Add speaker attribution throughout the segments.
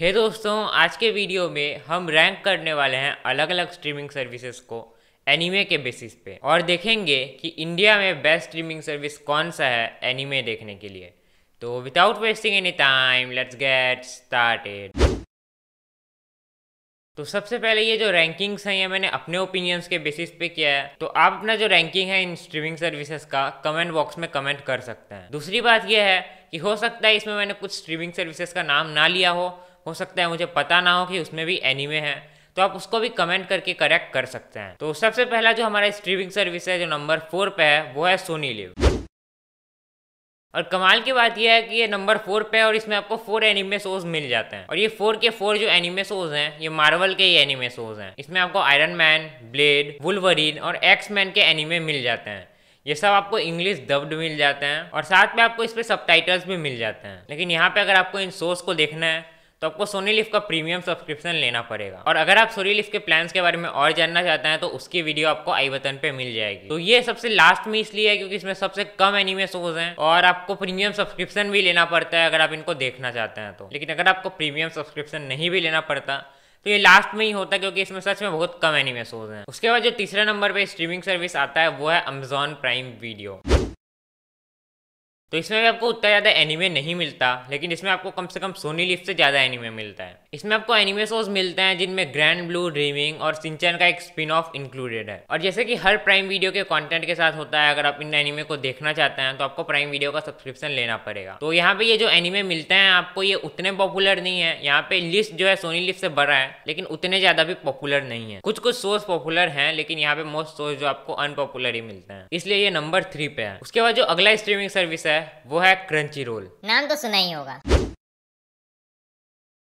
Speaker 1: हे hey दोस्तों आज के वीडियो में हम रैंक करने वाले हैं अलग अलग स्ट्रीमिंग सर्विसेज को एनिमे के बेसिस पे और देखेंगे कि इंडिया में बेस्ट स्ट्रीमिंग सर्विस कौन सा है एनिमे देखने के लिए तो without wasting any time let's get started तो सबसे पहले ये जो रैंकिंग्स हैं ये मैंने अपने ओपिनियंस के बेसिस पे किया है तो आप अपना जो रैंकिंग है इन स्ट्रीमिंग सर्विसेज का कमेंट बॉक्स में कमेंट कर सकते हैं दूसरी बात यह है कि हो सकता है इसमें मैंने कुछ स्ट्रीमिंग सर्विसेज का नाम ना लिया हो हो सकता है मुझे पता ना हो कि उसमें भी एनीमे है तो आप उसको भी कमेंट करके करेक्ट कर सकते हैं तो सबसे पहला जो हमारा स्ट्रीमिंग सर्विस है जो नंबर फोर पे है वो है सोनी लिव और कमाल की बात यह है कि ये नंबर फोर पे है और इसमें आपको फोर एनिमे शोज मिल जाते हैं और ये फोर के फोर जो एनिमे शोज हैं ये मार्वल के ही एनिमे शोज हैं इसमें आपको आयरन मैन ब्लेड वुलवरीन और एक्स मैन के एनिमे मिल जाते हैं ये सब आपको इंग्लिश डब्ड मिल जाते हैं और साथ में आपको इस पर सब भी मिल जाते हैं लेकिन यहाँ पे अगर आपको इन शोज को देखना है तो आपको सोनी लिफ का प्रीमियम सब्सक्रिप्शन लेना पड़ेगा और अगर आप सोनी लिफ्ट के प्लान्स के बारे में और जानना चाहते हैं तो उसकी वीडियो आपको आई बटन पे मिल जाएगी तो ये सबसे लास्ट में इसलिए है क्योंकि इसमें सबसे कम एनिमे शोज हैं और आपको प्रीमियम सब्सक्रिप्शन भी लेना पड़ता है अगर आप इनको देखना चाहते हैं तो लेकिन अगर आपको प्रीमियम सब्सक्रिप्शन नहीं भी लेना पड़ता तो ये लास्ट में ही होता है क्योंकि इसमें सच में बहुत कम एनिमे शोज हैं उसके बाद जो तीसरे नंबर पर स्ट्रीमिंग सर्विस आता है वो है अमेजॉन प्राइम वीडियो तो इसमें भी आपको उतना ज़्यादा एनिमे नहीं मिलता लेकिन इसमें आपको कम से कम सोनी लिफ्ट से ज़्यादा एनिमे मिलता है इसमें आपको एनिमे शोज मिलते हैं जिनमें ग्रैंड ब्लू ड्रीमिंग और सिंचन का एक स्पिन ऑफ इंक्लूडेड है और जैसे कि हर प्राइम वीडियो के कंटेंट के साथ होता है अगर आप इन एनिमे को देखना चाहते हैं तो आपको प्राइम वीडियो का सब्सक्रिप्शन लेना पड़ेगा तो यहाँ पे ये जो एनिमे मिलते हैं आपको ये उतने पॉपुलर नहीं है यहाँ पे लिस्ट जो है सोनी लिफ्ट से बड़ा है लेकिन उतने ज़्यादा भी पॉपुलर नहीं है कुछ कुछ शोज पॉपुलर है लेकिन यहाँ पे मोस्ट शोज जो आपको अनपॉपुलर ही मिलते हैं इसलिए ये नंबर थ्री पे है उसके बाद जो अगला स्ट्रीमिंग सर्विस है है वो है क्रंची रोल नाम तो सुना ही होगा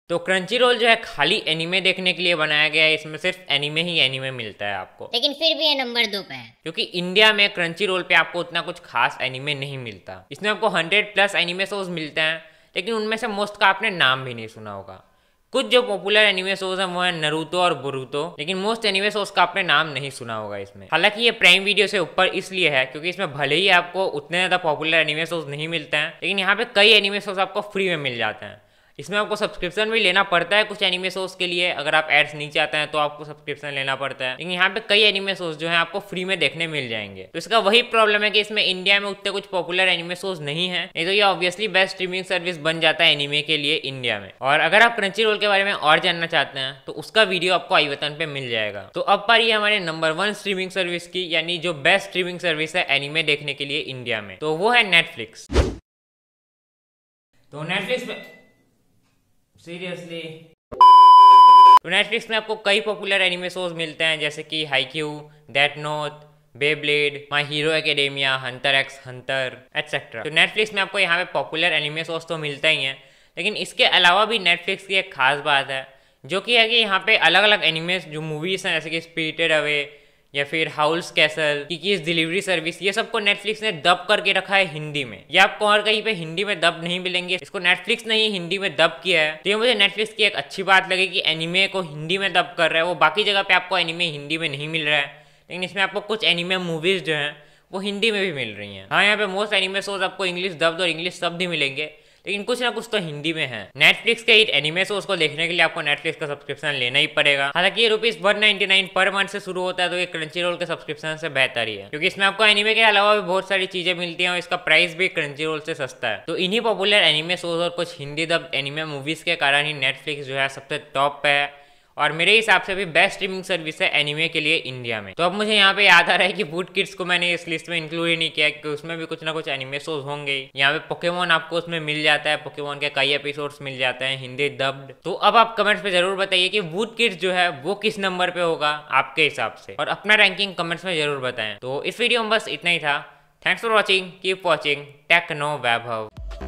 Speaker 1: तो क्रंची रोल जो है खाली एनिमे देखने के लिए बनाया गया है इसमें सिर्फ एनिमे ही एनिमे मिलता है आपको लेकिन फिर भी ये नंबर दो पे है क्योंकि इंडिया में क्रंची रोल पे आपको उतना कुछ खास एनिमे नहीं मिलता इसमें आपको हंड्रेड प्लस एनिमे शोज मिलते हैं लेकिन उनमें से मोस्ट का आपने नाम भी नहीं सुना होगा कुछ जो पॉपुलर एनिमे शोज है वो है नरूतो और बुरूतो लेकिन मोस्ट एनिमे शोज का आपने नाम नहीं सुना होगा इसमें हालांकि ये प्राइम वीडियो से ऊपर इसलिए है क्योंकि इसमें भले ही आपको उतने ज्यादा पॉपुलर एनिमे शोज नहीं मिलते हैं लेकिन यहाँ पे कई एनिमे शोज आपको फ्री में मिल जाते हैं इसमें आपको सब्सक्रिप्शन भी लेना पड़ता है कुछ एनिमे शोज के लिए अगर आप एड्स नीचे आते हैं तो आपको सब्सक्रिप्शन लेना पड़ता है लेकिन यहाँ पे कई एनिमे शोज जो है आपको फ्री में देखने मिल जाएंगे तो इसका वही प्रॉब्लम है कि इसमें इंडिया में उतने कुछ पॉपुलर एनिमे शोज नहीं है नहीं तो ये ऑब्वियसली बेस्ट स्ट्रीमिंग सर्विस बन जाता है एनिमे के लिए इंडिया में और अगर आप क्रंची रोल के बारे में और जानना चाहते हैं तो उसका वीडियो आपको आई वतन पे मिल जाएगा तो अब पर ये हमारे नंबर वन स्ट्रीमिंग सर्विस की यानी जो बेस्ट स्ट्रीमिंग सर्विस है एनिमे देखने के लिए इंडिया में तो वो है नेटफ्लिक्स तो नेटफ्लिक्स सीरियसली तो नेटफ्लिक्स में आपको कई पॉपुलर एनिमे शोज मिलते हैं जैसे कि हाईक्यू नोथ Note Beyblade My Hero Academia Hunter X Hunter etcetera तो नेटफ्लिक्स में आपको यहाँ पे पॉपुलर एनिमे शोज तो मिलते ही हैं लेकिन इसके अलावा भी नेटफ्लिक्स की एक खास बात है जो कि है कि यहाँ पे अलग अलग एनिमेस जो मूवीज़ हैं जैसे कि स्पीटेड अवे या फिर Howl's Castle Kiki's Delivery Service ये सबको नेटफ्लिक्स ने दब करके रखा है हिंदी में ये आपको और कहीं पे हिंदी में दब नहीं मिलेंगे इसको नेटफ्लिक्स ने ही हिंदी में दब किया है तो ये मुझे नेटफ्लिक्स की एक अच्छी बात लगी कि एनिमे को हिंदी में दब कर रहा है वो बाकी जगह पे आपको एनिमे हिंदी में नहीं मिल रहा है लेकिन इसमें आपको कुछ एनिमे मूवीज जो हैं वो हिंदी में भी मिल रही हैं हाँ यहाँ पे मोस्ट एनिमे शोज आपको इंग्लिश दब और इंग्लिश शब्द ही मिलेंगे लेकिन कुछ ना कुछ तो हिंदी में है नेटफ्लिक्स के एनिमे शोज को देखने के लिए आपको नेटफ्लिक्स का सब्सक्रिप्शन लेना ही पड़ेगा हालांकि ये रुपीज वन नाइनटी नाइन पर मंथ से शुरू होता है तो ये क्रंची रोल के सब्सक्रिप्शन से बेहतर ही है क्योंकि इसमें आपको एनिमे के अलावा भी बहुत सारी चीजें मिलती है और इसका प्राइस भी क्रंची रोल से सस्ता है तो इन्हीं पॉपुलर एनिमे शोज और कुछ हिंदी दब एनिमे मूवीज के कारण ही नेटफ्लिक्स जो है सबसे टॉप पे है और मेरे हिसाब से भी बेस्ट स्ट्रीमिंग सर्विस है एनिमे के लिए इंडिया में तो अब मुझे यहाँ पे याद आ रहा है कि बूट किड्स को मैंने इस लिस्ट में इंक्लूड ही नहीं किया कि उसमें भी कुछ ना कुछ एनिमे शोज होंगे यहाँ पे पोकेमोन आपको उसमें मिल जाता है पोकेमोन के कई एपिसोड्स मिल जाते हैं हिंदी डब्ड तो अब आप कमेंट्स में जरूर बताइए कि बूट किड्स जो है वो किस नंबर पे होगा आपके हिसाब से और अपना रैंकिंग कमेंट्स में जरूर बताएं तो इस वीडियो में बस इतना ही था thanks for watching keep watching Techno Vaibhav